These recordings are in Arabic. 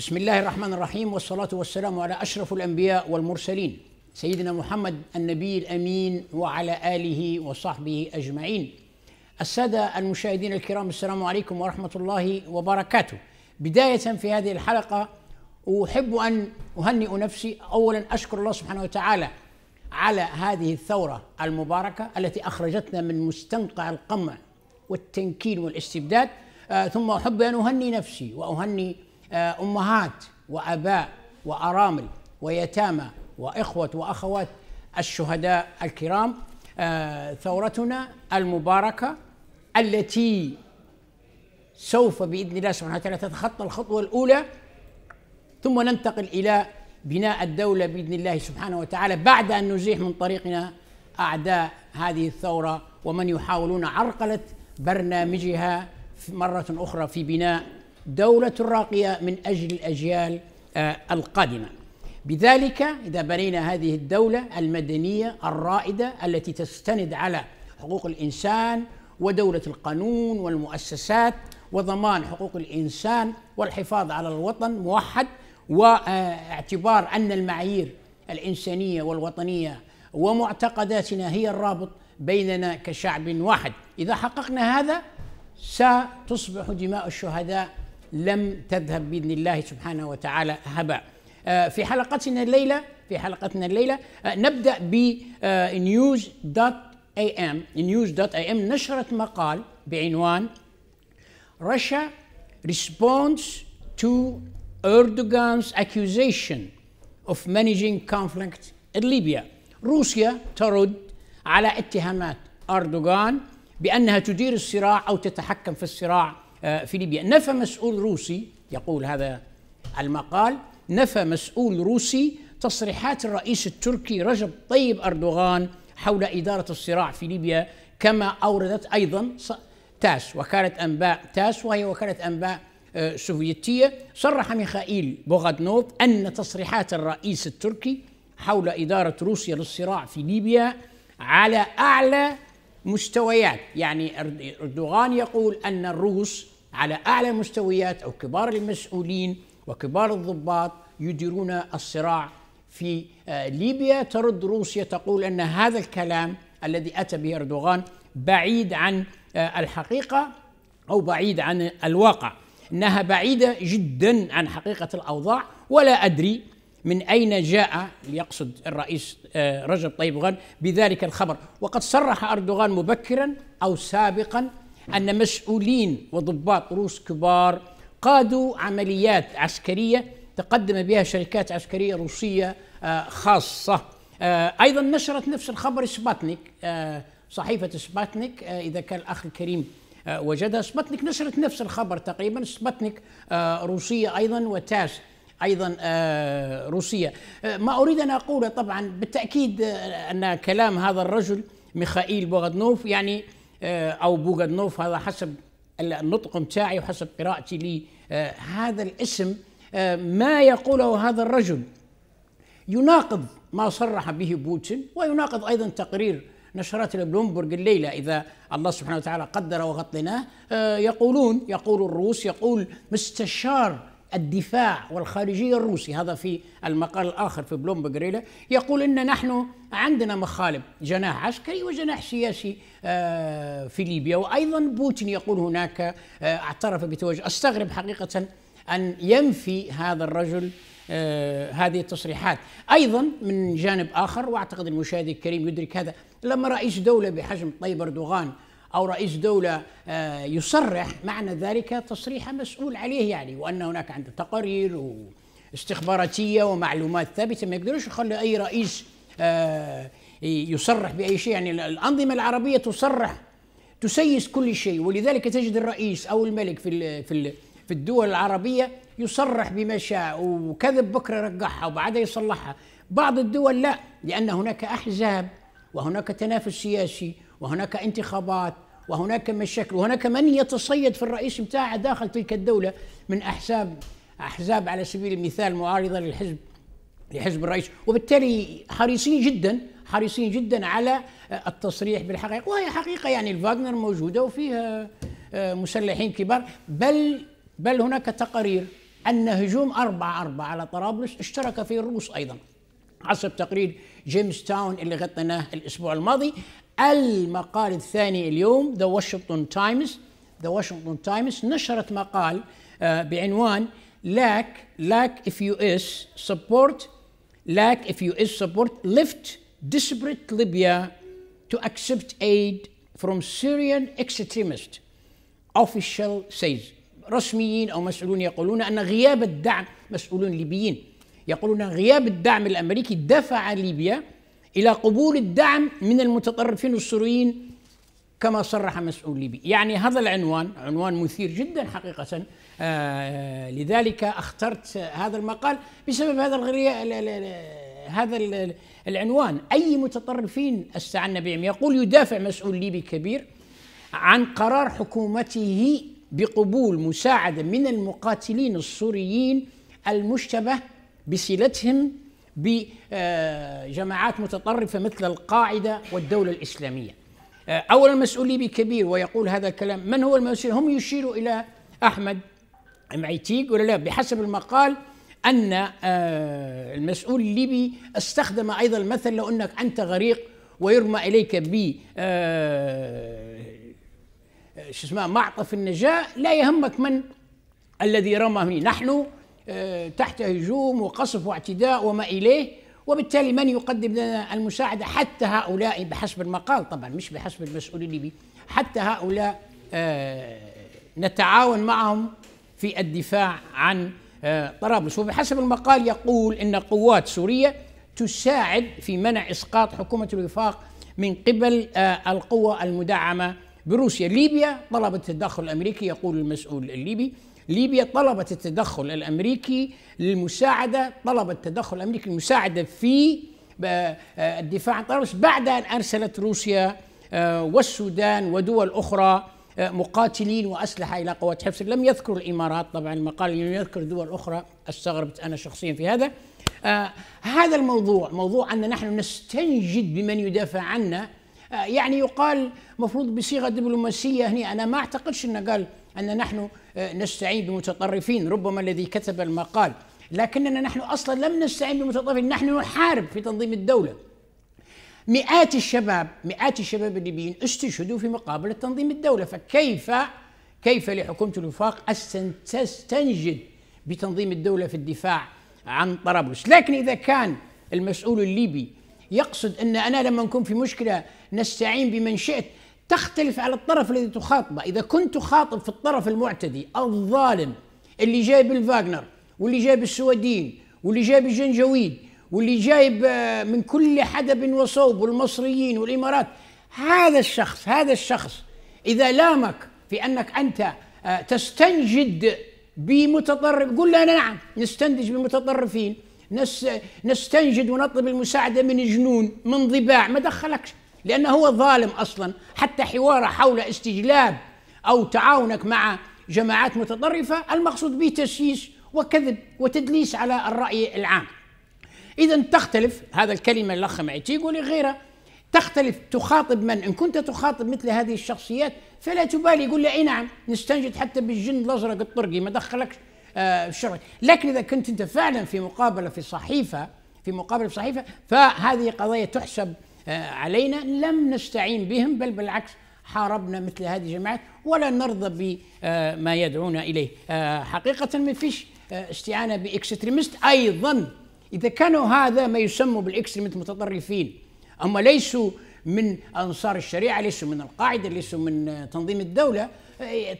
بسم الله الرحمن الرحيم والصلاة والسلام على أشرف الأنبياء والمرسلين سيدنا محمد النبي الأمين وعلى آله وصحبه أجمعين السادة المشاهدين الكرام السلام عليكم ورحمة الله وبركاته بداية في هذه الحلقة أحب أن أهنئ نفسي أولا أشكر الله سبحانه وتعالى على هذه الثورة المباركة التي أخرجتنا من مستنقع القمع والتنكيل والاستبداد آه ثم أحب أن أهني نفسي وأهني آه، امهات واباء وارامل ويتامى واخوه واخوات الشهداء الكرام آه، ثورتنا المباركه التي سوف باذن الله سبحانه وتعالى تتخطى الخطوه الاولى ثم ننتقل الى بناء الدوله باذن الله سبحانه وتعالى بعد ان نزيح من طريقنا اعداء هذه الثوره ومن يحاولون عرقله برنامجها مرة أخرى في بناء دولة راقية من أجل الأجيال آه، القادمة بذلك إذا بنينا هذه الدولة المدنية الرائدة التي تستند على حقوق الإنسان ودولة القانون والمؤسسات وضمان حقوق الإنسان والحفاظ على الوطن موحد واعتبار أن المعايير الإنسانية والوطنية ومعتقداتنا هي الرابط بيننا كشعب واحد إذا حققنا هذا ستصبح دماء الشهداء لم تذهب باذن الله سبحانه وتعالى هباء. آه، في حلقتنا الليله في حلقتنا الليله آه، نبدا ب نيوز دوت اي ام نيوز دوت اي ام نشرت مقال بعنوان Russia responds to Erdogan's accusation of managing conflict in Libya. روسيا ترد على اتهامات أردوغان بأنها تدير الصراع أو تتحكم في الصراع آه، في ليبيا نفى مسؤول روسي يقول هذا المقال نفى مسؤول روسي تصريحات الرئيس التركي رجب طيب أردوغان حول إدارة الصراع في ليبيا كما أوردت أيضا تاس وكالة أنباء تاس وهي وكالة أنباء آه، سوفيتية صرح ميخائيل بوغادنوف أن تصريحات الرئيس التركي حول إدارة روسيا للصراع في ليبيا على أعلى مستويات يعني أردوغان يقول أن الروس على اعلى مستويات او كبار المسؤولين وكبار الضباط يديرون الصراع في آه، ليبيا ترد روسيا تقول ان هذا الكلام الذي اتى به اردوغان بعيد عن آه، الحقيقه او بعيد عن الواقع انها بعيده جدا عن حقيقه الاوضاع ولا ادري من اين جاء يقصد الرئيس آه، رجب طيب غن بذلك الخبر وقد صرح اردوغان مبكرا او سابقا أن مسؤولين وضباط روس كبار قادوا عمليات عسكرية تقدم بها شركات عسكرية روسية آه، خاصة آه، أيضا نشرت نفس الخبر سباتنيك آه، صحيفة سباتنيك إذا كان الأخ الكريم وجدها سباتنيك نشرت نفس الخبر تقريبا سباتنيك روسية أيضا وتاس ايضا روسيه ما اريد ان اقوله طبعا بالتاكيد ان كلام هذا الرجل ميخائيل بوغدنوف يعني آه، او بوغادنوف هذا حسب النطق متاعي وحسب قراءتي لهذا آه، الاسم آه، ما يقوله هذا الرجل يناقض ما صرح به بوتين ويناقض ايضا تقرير نشرات البلومبرج الليله اذا الله سبحانه وتعالى قدر وغطيناه يقولون يقول الروس يقول مستشار الدفاع والخارجية الروسي هذا في المقال الآخر في بلومبرج ريلا يقول إن نحن عندنا مخالب جناح عسكري وجناح سياسي آه، في ليبيا وأيضا بوتين يقول هناك آه، اعترف بتواجد أستغرب حقيقة أن ينفي هذا الرجل آه، هذه التصريحات أيضا من جانب آخر وأعتقد المشاهد الكريم يدرك هذا لما رئيس دولة بحجم طيب أردوغان أو رئيس دولة آه، يصرح معنى ذلك تصريح مسؤول عليه يعني وأن هناك عنده تقارير استخباراتية ومعلومات ثابتة ما يقدروش يخلي أي رئيس آه، يصرح بأي شيء يعني الأنظمة العربية تصرح تسيس كل شيء ولذلك تجد الرئيس أو الملك في في في الدول العربية يصرح بما شاء وكذب بكرة رجعها وبعدها يصلحها بعض الدول لا لأن هناك أحزاب وهناك تنافس سياسي وهناك انتخابات وهناك مشاكل وهناك من يتصيد في الرئيس بتاعه داخل تلك الدولة من أحزاب أحزاب على سبيل المثال معارضة للحزب لحزب الرئيس وبالتالي حريصين جدا حريصين جدا على التصريح بالحقيقة وهي حقيقة يعني الفاغنر موجودة وفيها آه، آه، مسلحين كبار بل بل هناك تقارير أن هجوم أربعة أربعة على طرابلس اشترك فيه الروس أيضا حسب تقرير جيمس تاون اللي غطيناه الأسبوع الماضي المقال الثاني اليوم ذا واشنطن تايمز ذا واشنطن تايمز نشرت مقال آه، بعنوان lack lack if سبورت support lack if اس support ليفت desperate Libya to accept aid from Syrian extremists official says رسميين او مسؤولون يقولون ان غياب الدعم مسؤولون ليبيين يقولون غياب الدعم الامريكي دفع ليبيا الى قبول الدعم من المتطرفين السوريين كما صرح مسؤول ليبي يعني هذا العنوان عنوان مثير جدا حقيقة آه لذلك اخترت هذا المقال بسبب هذا الغرياء هذا العنوان أي متطرفين استعنا بهم يقول يدافع مسؤول ليبي كبير عن قرار حكومته بقبول مساعدة من المقاتلين السوريين المشتبه بصلتهم بجماعات متطرفة مثل القاعدة والدولة الإسلامية آه، أولا مسؤول ليبي كبير ويقول هذا الكلام من هو المسؤول هم يشيروا إلى أحمد معيتيك ولا لا بحسب المقال أن آه، المسؤول الليبي استخدم أيضا المثل لو أنك أنت غريق ويرمى إليك ب آه، شو اسمه معطف النجاة لا يهمك من الذي رمى نحن آه، تحت هجوم وقصف واعتداء وما إليه وبالتالي من يقدم لنا المساعدة حتى هؤلاء بحسب المقال طبعا مش بحسب المسؤول الليبي حتى هؤلاء آه، نتعاون معهم في الدفاع عن آه، طرابلس وبحسب المقال يقول ان قوات سوريه تساعد في منع اسقاط حكومه الوفاق من قبل القوى المدعمه بروسيا ليبيا طلبت التدخل الامريكي يقول المسؤول الليبي ليبيا طلبت التدخل الامريكي للمساعده طلبت التدخل الامريكي للمساعده في آه، آه، الدفاع عن طرابلس بعد ان ارسلت روسيا آه، والسودان ودول اخرى مقاتلين واسلحه الى قوات حفص لم يذكر الامارات طبعا المقال لم يذكر دول اخرى استغربت انا شخصيا في هذا هذا الموضوع موضوع ان نحن نستنجد بمن يدافع عنا يعني يقال مفروض بصيغه دبلوماسيه هنا انا ما اعتقدش انه قال أن نحن آه، نستعين بمتطرفين ربما الذي كتب المقال لكننا نحن أصلا لم نستعين بمتطرفين نحن نحارب في تنظيم الدولة مئات الشباب مئات الشباب الليبيين استشهدوا في مقابلة تنظيم الدولة فكيف كيف لحكومة الوفاق أن تستنجد بتنظيم الدولة في الدفاع عن طرابلس لكن إذا كان المسؤول الليبي يقصد أن أنا لما نكون في مشكلة نستعين بمن شئت تختلف على الطرف الذي تخاطبه إذا كنت تخاطب في الطرف المعتدي الظالم اللي جايب الفاغنر واللي جايب السويدين واللي جايب الجنجويد واللي جايب من كل حدب وصوب والمصريين والإمارات هذا الشخص هذا الشخص إذا لامك في أنك أنت آه، تستنجد بمتطرف قل له نعم نستنجد بمتطرفين نستنجد ونطلب المساعدة من جنون من ضباع ما دخلكش لأنه هو ظالم أصلا حتى حواره حول استجلاب أو تعاونك مع جماعات متطرفة المقصود به تسييس وكذب وتدليس على الرأي العام إذا تختلف هذا الكلمة الأخ معيتيغو غيره تختلف تخاطب من إن كنت تخاطب مثل هذه الشخصيات فلا تبالي يقول لي أي نعم نستنجد حتى بالجن الأزرق الطرقي ما دخلكش آه الشرع لكن إذا كنت أنت فعلا في مقابلة في صحيفة في مقابلة في صحيفة فهذه قضية تحسب آه، علينا لم نستعين بهم بل بالعكس حاربنا مثل هذه الجماعات ولا نرضى بما يدعونا اليه آه، حقيقه ما فيش آه، استعانه باكستريمست ايضا اذا كانوا هذا ما يسمى بالاكستريمست متطرفين اما ليسوا من انصار الشريعه ليسوا من القاعده ليسوا من تنظيم الدوله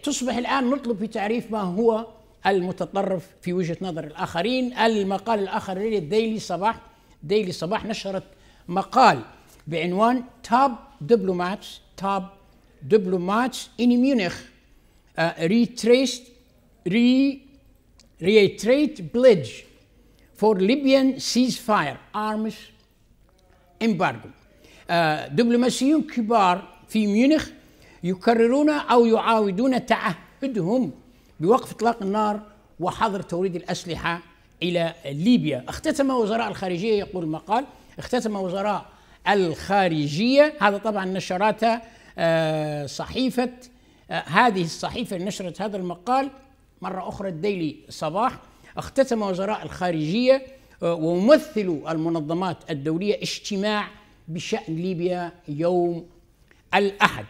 تصبح الان نطلب في تعريف ما هو المتطرف في وجهه نظر الاخرين المقال الاخر للديلي صباح ديلي صباح نشرت مقال بعنوان توب دبلوماتس توب دبلوماتس ان ميونخ ريتريست ري بليدج فور ليبيان سيز فاير ارمز embargo. دبلوماسيون uh, كبار في ميونخ يكررون او يعاودون تعهدهم بوقف اطلاق النار وحظر توريد الاسلحه الى ليبيا. اختتم وزراء الخارجيه يقول المقال اختتم وزراء الخارجية هذا طبعا نشرتها آه، صحيفة آه، هذه الصحيفة نشرت هذا المقال مرة أخرى الديلي صباح اختتم وزراء الخارجية آه، وممثلوا المنظمات الدولية اجتماع بشأن ليبيا يوم الأحد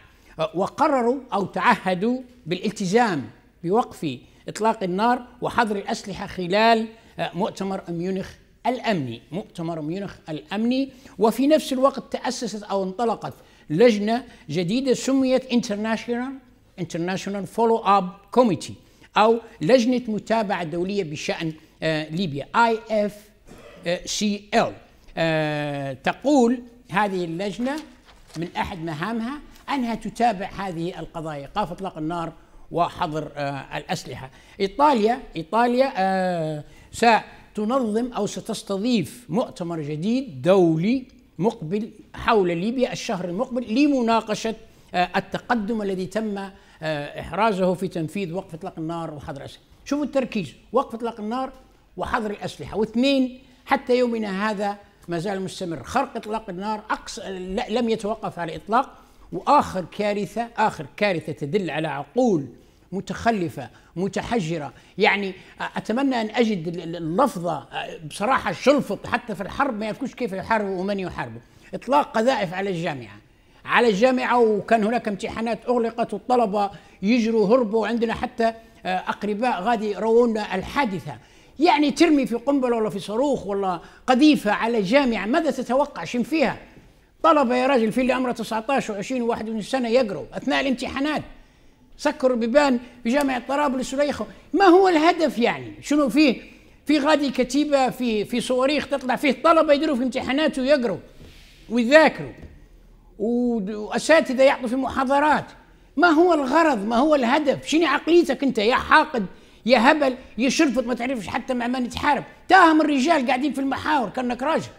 وقرروا أو تعهدوا بالالتزام بوقف إطلاق النار وحظر الأسلحة خلال مؤتمر ميونخ الأمني مؤتمر ميونخ الأمني وفي نفس الوقت تأسست أو انطلقت لجنة جديدة سميت International International Follow Up Committee أو لجنة متابعة دولية بشأن آه، ليبيا IFCL آه، تقول هذه اللجنة من أحد مهامها أنها تتابع هذه القضايا إيقاف إطلاق النار وحظر آه، الأسلحة إيطاليا إيطاليا سأ تنظم أو ستستضيف مؤتمر جديد دولي مقبل حول ليبيا الشهر المقبل لمناقشة آه، التقدم الذي تم آه، إحرازه في تنفيذ وقف إطلاق النار وحظر الأسلحة شوفوا التركيز وقف إطلاق النار وحظر الأسلحة واثنين حتى يومنا هذا ما زال مستمر خرق إطلاق النار أقص... لم يتوقف على الإطلاق وآخر كارثة آخر كارثة تدل على عقول متخلفة متحجرة يعني أتمنى أن أجد اللفظة بصراحة شلفط حتى في الحرب ما يفكوش كيف يحاربوا ومن يحاربوا إطلاق قذائف على الجامعة على الجامعة وكان هناك امتحانات أغلقت والطلبة يجروا هربوا عندنا حتى أقرباء غادي رونا الحادثة يعني ترمي في قنبلة ولا في صاروخ ولا قذيفة على الجامعة ماذا تتوقع شن فيها طلبة يا راجل في اللي عمره 19 و20 و21 سنة يقروا أثناء الامتحانات سكروا بيبان في جامعة طرابلس وليخو ما هو الهدف يعني شنو فيه في غادي كتيبة في في صواريخ تطلع فيه طلبة يديروا في امتحانات ويقروا ويذاكروا وأساتذة يعطوا في محاضرات ما هو الغرض ما هو الهدف شنو عقليتك أنت يا حاقد يا هبل يا شرفط ما تعرفش حتى مع من تحارب تاهم الرجال قاعدين في المحاور كأنك راجل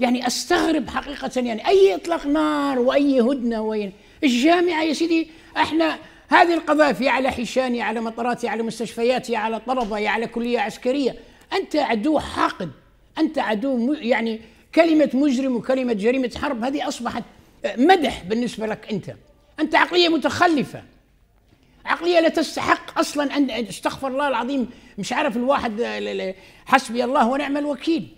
يعني استغرب حقيقة يعني أي إطلاق نار وأي هدنة وين الجامعة يا سيدي احنا هذه القضايا في على حشاني على مطاراتي على مستشفياتي على طلبه على كليه عسكريه انت عدو حاقد انت عدو يعني كلمه مجرم وكلمه جريمه حرب هذه اصبحت مدح بالنسبه لك انت انت عقليه متخلفه عقليه لا تستحق اصلا ان استغفر الله العظيم مش عارف الواحد حسبي الله ونعم الوكيل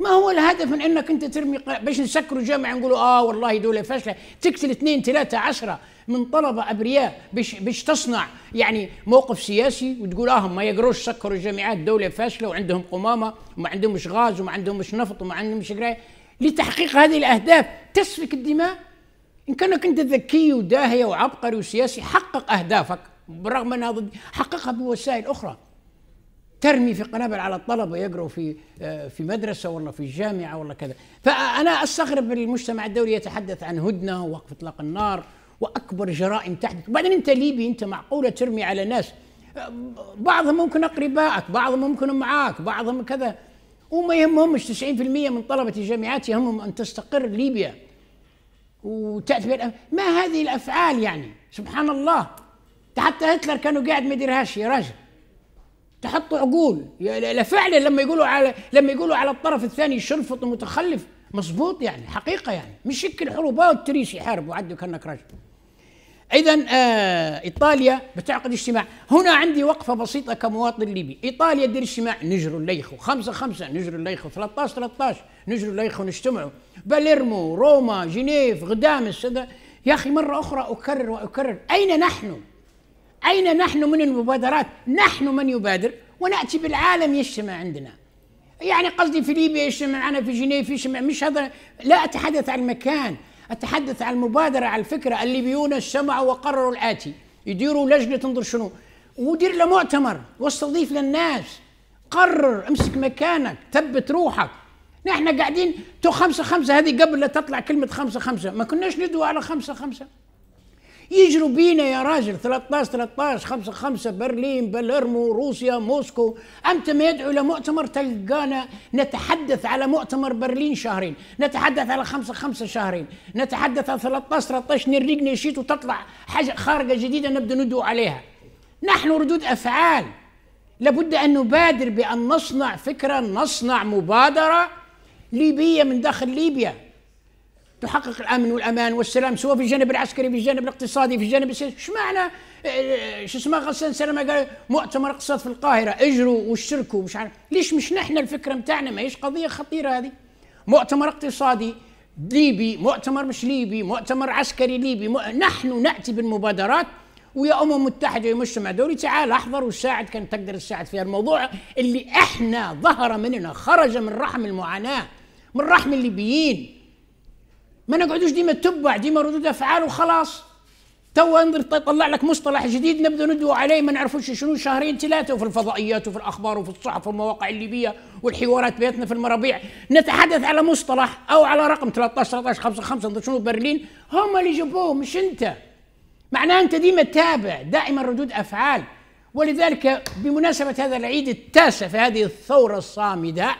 ما هو الهدف من انك انت ترمي باش نسكروا جامعه نقولوا اه والله دولة فاشله تقتل اثنين ثلاثه عشرة من طلبه ابرياء باش باش تصنع يعني موقف سياسي وتقول اهم آه، ما يقروش سكروا الجامعات دوله فاشله وعندهم قمامه وما عندهمش غاز وما عندهمش نفط وما عندهمش قرايه لتحقيق هذه الاهداف تسفك الدماء ان كانك انت ذكي وداهيه وعبقري وسياسي حقق اهدافك بالرغم انها ضد حققها بوسائل اخرى ترمي في قنابل على الطلبه يقروا في آه، في مدرسه ولا في الجامعه ولا كذا فانا استغرب المجتمع الدولي يتحدث عن هدنه ووقف اطلاق النار واكبر جرائم تحدث وبعدين انت ليبي انت معقوله ترمي على ناس آه، بعضهم ممكن اقربائك بعضهم ممكن معاك بعضهم كذا وما يهمهمش 90% من طلبه الجامعات يهمهم ان تستقر ليبيا وتاتي ما هذه الافعال يعني سبحان الله حتى هتلر كانوا قاعد ما يديرهاش يا راجل تحطوا عقول فعلا لما يقولوا على لما يقولوا على الطرف الثاني شرفط متخلف مظبوط يعني حقيقه يعني مش شكل حروبات التريش يحارب وعدوا كانك رجل اذا آه ايطاليا بتعقد اجتماع هنا عندي وقفه بسيطه كمواطن ليبي ايطاليا دير اجتماع نجروا الليخو خمسة خمسة نجروا الليخو 13 13 نجروا الليخو نجتمعوا باليرمو روما جنيف غدامس يا اخي مره اخرى اكرر واكرر اين نحن أين نحن من المبادرات نحن من يبادر ونأتي بالعالم يجتمع عندنا يعني قصدي في ليبيا يجتمع معنا في جنيف يجتمع مش هذا لا أتحدث عن المكان أتحدث عن المبادرة على الفكرة الليبيون اجتمعوا وقرروا الآتي يديروا لجنة تنظر شنو ودير له مؤتمر واستضيف للناس قرر امسك مكانك ثبت روحك نحن قاعدين تو خمسة خمسة هذه قبل لا تطلع كلمة خمسة خمسة ما كناش ندوى على خمسة خمسة يجروا بينا يا راجل 13 13 5 5 برلين باليرمو روسيا موسكو أمتى ما يدعو لمؤتمر تلقانا نتحدث على مؤتمر برلين شهرين نتحدث على 5 5 شهرين نتحدث على 13 13 نريق نشيط وتطلع حاجة خارجة جديدة نبدأ ندعو عليها نحن ردود أفعال لابد أن نبادر بأن نصنع فكرة نصنع مبادرة ليبية من داخل ليبيا تحقق الامن والامان والسلام سواء في الجانب العسكري في الجانب الاقتصادي في الجانب السياسي اش معنى آه، آه، شو اسمه غسان سلامه قال مؤتمر اقتصاد في القاهره اجروا واشتركوا مش عارف ليش مش نحن الفكره نتاعنا ماهيش قضيه خطيره هذه مؤتمر اقتصادي ليبي مؤتمر مش ليبي مؤتمر عسكري ليبي نحن ناتي بالمبادرات ويا امم متحده ويا مجتمع دولي تعال احضر وساعد كان تقدر تساعد في الموضوع اللي احنا ظهر مننا خرج من رحم المعاناه من رحم الليبيين ما نقعدوش ديما تبع ديما ردود افعال وخلاص تو انظر طيب، طلع لك مصطلح جديد نبدا ندعو عليه ما نعرفوش شنو شهرين ثلاثه وفي الفضائيات وفي الاخبار وفي الصحف والمواقع الليبيه والحوارات بيتنا في المرابيع نتحدث على مصطلح او على رقم 13 13 5 5 شنو برلين هم اللي جابوه مش انت معناه انت ديما تابع دائما ردود افعال ولذلك بمناسبه هذا العيد التاسع في هذه الثوره الصامده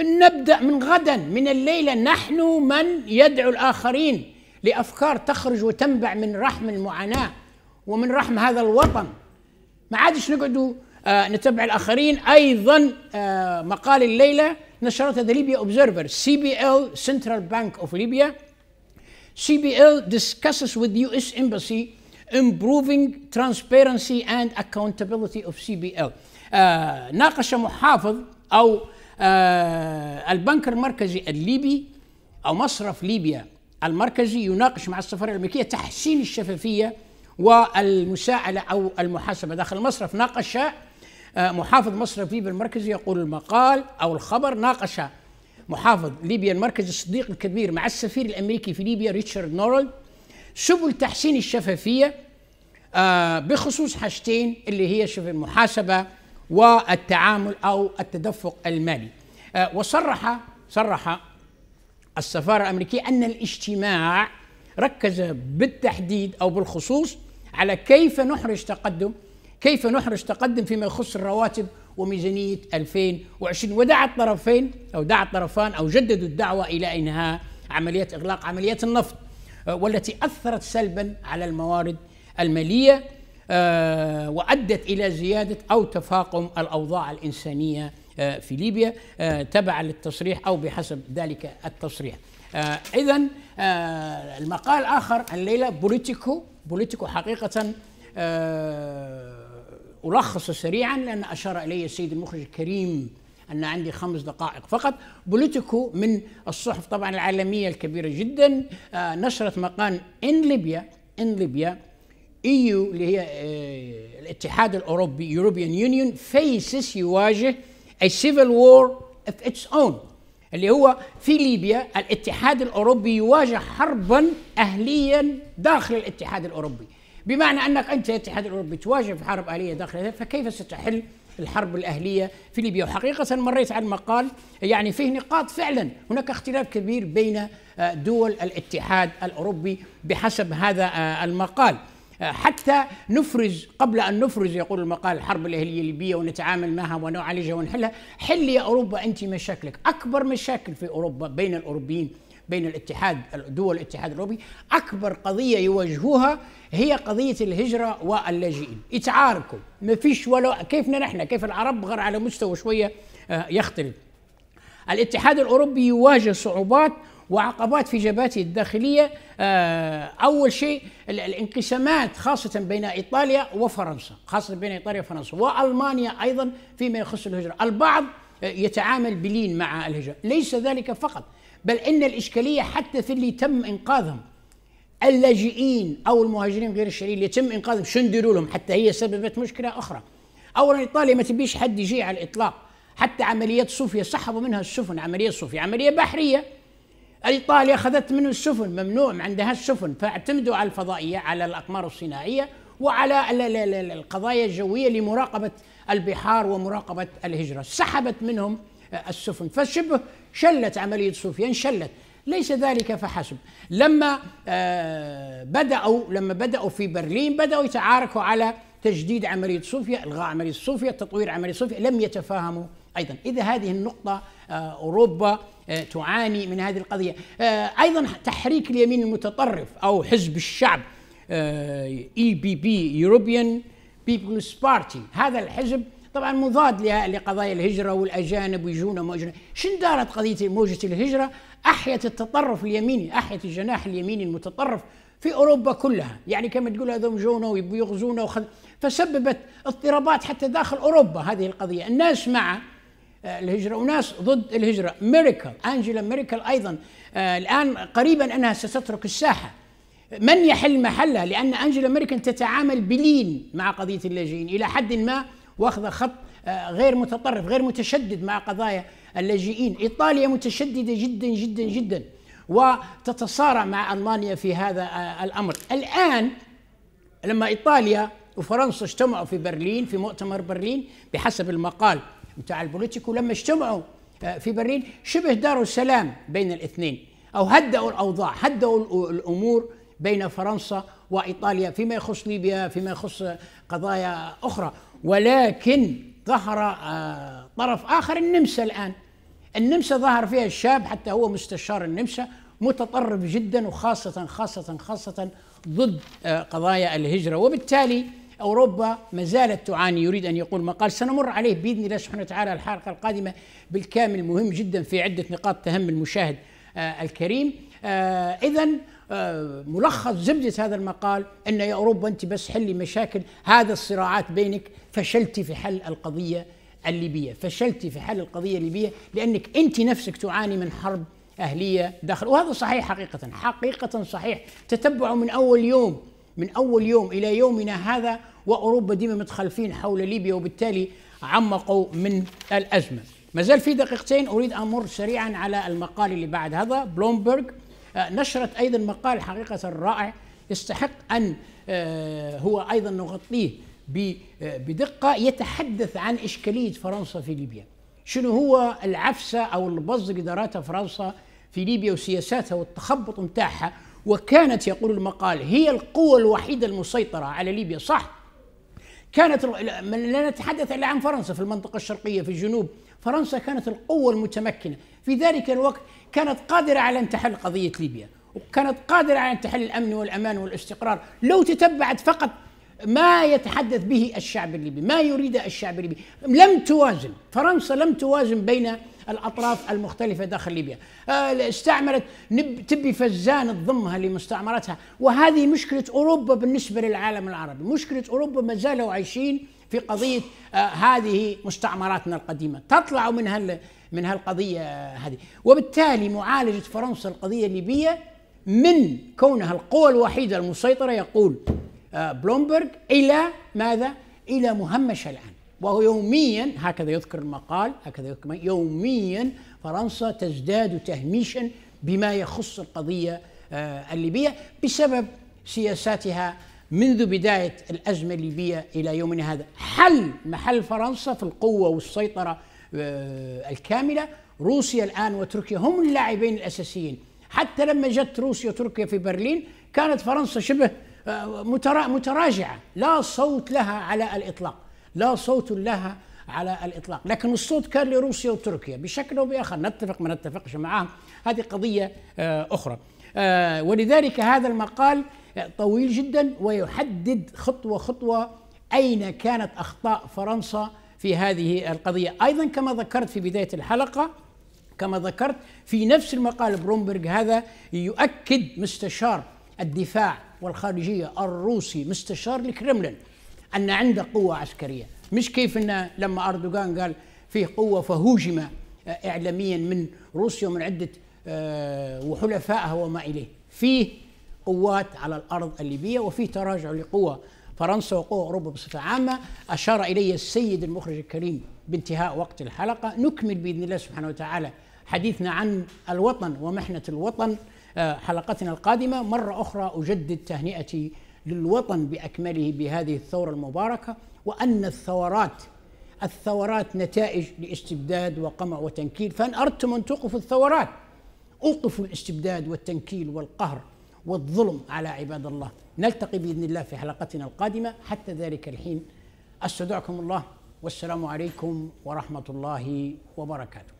نبدأ من غدا من الليلة نحن من يدعو الآخرين لأفكار تخرج وتنبع من رحم المعاناة ومن رحم هذا الوطن ما عادش نقعدوا آه نتبع الآخرين أيضا آه مقال الليلة نشرتها The Libya Observer CBL Central Bank of Libya CBL discusses with the US embassy improving transparency and accountability of CBL آه ناقش محافظ او آه، البنك المركزي الليبي أو مصرف ليبيا المركزي يناقش مع السفارة الأمريكية تحسين الشفافية والمساءلة أو المحاسبة داخل المصرف ناقش آه، محافظ مصرف ليبيا المركزي يقول المقال أو الخبر ناقش محافظ ليبيا المركزي الصديق الكبير مع السفير الأمريكي في ليبيا ريتشارد نورل سبل تحسين الشفافية آه، بخصوص حاجتين اللي هي المحاسبه والتعامل او التدفق المالي آه، وصرح صرح السفاره الامريكيه ان الاجتماع ركز بالتحديد او بالخصوص على كيف نحرج تقدم كيف نحرج تقدم فيما يخص الرواتب وميزانيه 2020 ودعا الطرفين او دعا الطرفان او جددوا الدعوه الى انهاء عمليه اغلاق عمليات النفط آه، والتي اثرت سلبا على الموارد الماليه آه، وأدت إلى زيادة أو تفاقم الأوضاع الإنسانية آه، في ليبيا آه، تبعا للتصريح أو بحسب ذلك التصريح إذا المقال آخر الليلة بوليتيكو بوليتيكو حقيقة ألخص سريعا لأن أشار إلي السيد المخرج الكريم أن عندي خمس دقائق فقط بوليتيكو من الصحف طبعا العالمية الكبيرة جدا نشرت مقال إن ليبيا إن ليبيا EU اللي هي آه، الاتحاد الاوروبي European Union faces يواجه a civil war of its own اللي هو في ليبيا الاتحاد الاوروبي يواجه حربا اهليا داخل الاتحاد الاوروبي بمعنى انك انت الاتحاد الاوروبي تواجه في حرب اهليه داخلها فكيف ستحل الحرب الاهليه في ليبيا وحقيقه مريت على المقال يعني فيه نقاط فعلا هناك اختلاف كبير بين آه، دول الاتحاد الاوروبي بحسب هذا آه، المقال حتى نفرز قبل أن نفرز يقول المقال الحرب الأهلية الليبية ونتعامل معها ونعالجها ونحلها حل يا أوروبا أنت مشاكلك أكبر مشاكل في أوروبا بين الأوروبيين بين الاتحاد دول الاتحاد الاوروبي اكبر قضيه يواجهوها هي قضيه الهجره واللاجئين يتعاركوا ما فيش ولا كيفنا نحن كيف العرب غير على مستوى شويه آه، يختلف الاتحاد الاوروبي يواجه صعوبات وعقبات في جبهته الداخلية آه، أول شيء الانقسامات خاصة بين إيطاليا وفرنسا خاصة بين إيطاليا وفرنسا وألمانيا أيضا فيما يخص الهجرة البعض آه، يتعامل بلين مع الهجرة ليس ذلك فقط بل إن الإشكالية حتى في اللي تم إنقاذهم اللاجئين أو المهاجرين غير الشرعيين اللي تم إنقاذهم شو نديروا لهم حتى هي سببت مشكلة أخرى أولا إيطاليا ما تبيش حد يجي على الإطلاق حتى عمليات صوفيا سحبوا منها السفن عملية صوفيا عملية بحرية ايطاليا اخذت منه السفن ممنوع ما عندها السفن فاعتمدوا على الفضائيه على الاقمار الصناعيه وعلى القضايا الجويه لمراقبه البحار ومراقبه الهجره سحبت منهم آه، السفن فشبه شلت عمليه صوفيا شلت ليس ذلك فحسب لما آه، بداوا لما بداوا في برلين بداوا يتعاركوا على تجديد عمليه صوفيا الغاء عمليه صوفيا تطوير عمليه صوفيا لم يتفاهموا ايضا اذا هذه النقطه آه، اوروبا آه، تعاني من هذه القضية آه، أيضا تحريك اليمين المتطرف أو حزب الشعب اي بي بي يوروبيان بيبلز بارتي هذا الحزب طبعا مضاد لقضايا الهجره والاجانب ويجونا ما شن دارت قضيه موجه الهجره احيت التطرف اليميني احيت الجناح اليميني المتطرف في اوروبا كلها يعني كما تقول هذول جونا ويغزونا وخذ فسببت اضطرابات حتى داخل اوروبا هذه القضيه الناس مع آه، الهجرة وناس ضد الهجرة ميريكل أنجيلا ميريكل أيضا آه، الآن قريبا أنها ستترك الساحة من يحل محلها لأن أنجيلا ميريكل تتعامل بلين مع قضية اللاجئين إلى حد ما واخذ خط آه، غير متطرف غير متشدد مع قضايا اللاجئين إيطاليا متشددة جدا جدا جدا وتتصارع مع ألمانيا في هذا الأمر الآن لما إيطاليا وفرنسا اجتمعوا في برلين في مؤتمر برلين بحسب المقال بتاع البوليتيكو لما اجتمعوا آه، في برلين شبه داروا السلام بين الاثنين او هدأوا الاوضاع هدأوا الامور بين فرنسا وايطاليا فيما يخص ليبيا فيما يخص قضايا اخرى ولكن ظهر آه، طرف اخر النمسا الان النمسا ظهر فيها الشاب حتى هو مستشار النمسا متطرف جدا وخاصه خاصه خاصه ضد آه، قضايا الهجره وبالتالي أوروبا ما زالت تعاني يريد أن يقول مقال سنمر عليه بإذن الله سبحانه وتعالى الحلقة القادمة بالكامل مهم جدا في عدة نقاط تهم المشاهد آه، الكريم آه، إذا آه، ملخص زبدة هذا المقال أن يا أوروبا أنت بس حلي مشاكل هذا الصراعات بينك فشلتي في حل القضية الليبية فشلتي في حل القضية الليبية لأنك أنت نفسك تعاني من حرب أهلية داخل وهذا صحيح حقيقة حقيقة صحيح تتبعه من أول يوم من أول يوم إلى يومنا هذا وأوروبا ديما متخلفين حول ليبيا وبالتالي عمقوا من الأزمة ما زال في دقيقتين أريد أمر سريعا على المقال اللي بعد هذا بلومبرغ آه، نشرت أيضا مقال حقيقة رائع يستحق أن آه، هو أيضا نغطيه آه، بدقة يتحدث عن إشكالية فرنسا في ليبيا شنو هو العفسة أو البز اللي دارتها فرنسا في ليبيا وسياساتها والتخبط متاعها وكانت يقول المقال هي القوة الوحيدة المسيطرة على ليبيا صح كانت لا نتحدث الا عن فرنسا في المنطقه الشرقيه في الجنوب، فرنسا كانت القوه المتمكنه، في ذلك الوقت كانت قادره على ان تحل قضيه ليبيا، وكانت قادره على ان تحل الامن والامان والاستقرار، لو تتبعت فقط ما يتحدث به الشعب الليبي ما يريد الشعب الليبي لم توازن فرنسا لم توازن بين الأطراف المختلفة داخل ليبيا آه، استعملت نب تبي فزان تضمها لمستعمراتها وهذه مشكلة أوروبا بالنسبة للعالم العربي مشكلة أوروبا ما زالوا عايشين في قضية آه، هذه مستعمراتنا القديمة تطلع من هال من هالقضية آه، هذه وبالتالي معالجة فرنسا القضية الليبية من كونها القوى الوحيدة المسيطرة يقول آه، بلومبرج إلى ماذا؟ إلى مهمش الآن وهو يوميا هكذا يذكر المقال هكذا يذكر يوميا فرنسا تزداد تهميشا بما يخص القضية آه، الليبية بسبب سياساتها منذ بداية الأزمة الليبية إلى يومنا هذا حل محل فرنسا في القوة والسيطرة آه، الكاملة روسيا الآن وتركيا هم اللاعبين الأساسيين حتى لما جت روسيا وتركيا في برلين كانت فرنسا شبه متراجعه لا صوت لها على الاطلاق لا صوت لها على الاطلاق لكن الصوت كان لروسيا وتركيا بشكل او باخر نتفق ما نتفقش معهم هذه قضيه آه، اخرى آه، ولذلك هذا المقال آه، طويل جدا ويحدد خطوه خطوه اين كانت اخطاء فرنسا في هذه القضيه ايضا كما ذكرت في بدايه الحلقه كما ذكرت في نفس المقال برومبرغ هذا يؤكد مستشار الدفاع والخارجية الروسي مستشار الكرملين أن عنده قوة عسكرية مش كيف أن لما أردوغان قال فيه قوة فهوجم آه، إعلاميا من روسيا ومن عدة آه، وحلفائها وما إليه فيه قوات على الأرض الليبية وفيه تراجع لقوة فرنسا وقوة أوروبا بصفة عامة أشار إلي السيد المخرج الكريم بانتهاء وقت الحلقة نكمل بإذن الله سبحانه وتعالى حديثنا عن الوطن ومحنة الوطن حلقتنا القادمة مرة أخرى أجدد تهنئتي للوطن بأكمله بهذه الثورة المباركة وأن الثورات الثورات نتائج لاستبداد وقمع وتنكيل فإن أردتم أن توقفوا الثورات أوقفوا الاستبداد والتنكيل والقهر والظلم على عباد الله نلتقي بإذن الله في حلقتنا القادمة حتى ذلك الحين أستودعكم الله والسلام عليكم ورحمة الله وبركاته